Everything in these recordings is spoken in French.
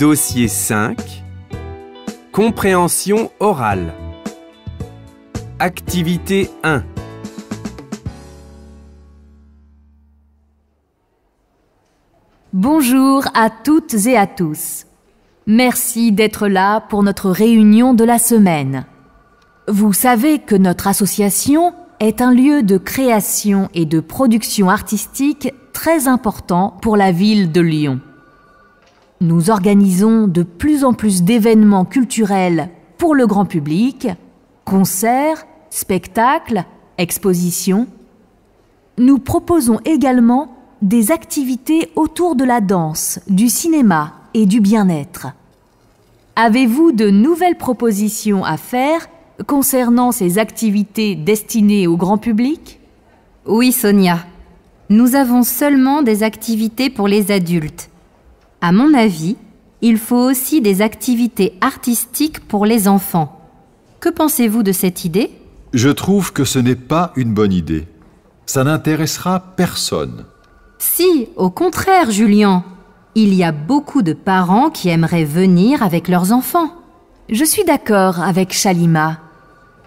Dossier 5 Compréhension orale Activité 1 Bonjour à toutes et à tous. Merci d'être là pour notre réunion de la semaine. Vous savez que notre association est un lieu de création et de production artistique très important pour la ville de Lyon. Nous organisons de plus en plus d'événements culturels pour le grand public, concerts, spectacles, expositions. Nous proposons également des activités autour de la danse, du cinéma et du bien-être. Avez-vous de nouvelles propositions à faire concernant ces activités destinées au grand public Oui, Sonia. Nous avons seulement des activités pour les adultes à mon avis, il faut aussi des activités artistiques pour les enfants. Que pensez-vous de cette idée Je trouve que ce n'est pas une bonne idée. Ça n'intéressera personne. Si, au contraire, Julien. Il y a beaucoup de parents qui aimeraient venir avec leurs enfants. Je suis d'accord avec Chalima.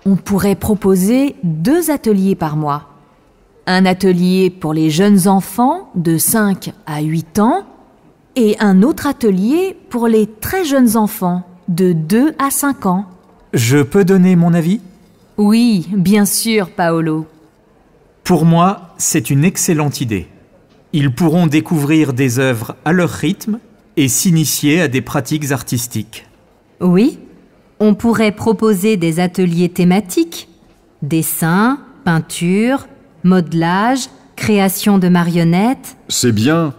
On pourrait proposer deux ateliers par mois. Un atelier pour les jeunes enfants de 5 à 8 ans et un autre atelier pour les très jeunes enfants de 2 à 5 ans. Je peux donner mon avis Oui, bien sûr, Paolo. Pour moi, c'est une excellente idée. Ils pourront découvrir des œuvres à leur rythme et s'initier à des pratiques artistiques. Oui, on pourrait proposer des ateliers thématiques, dessin, peinture, modelage, création de marionnettes. C'est bien,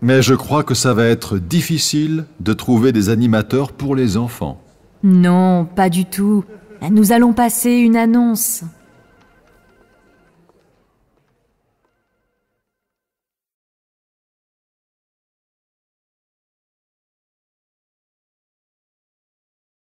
mais je crois que ça va être difficile de trouver des animateurs pour les enfants. Non, pas du tout. Nous allons passer une annonce.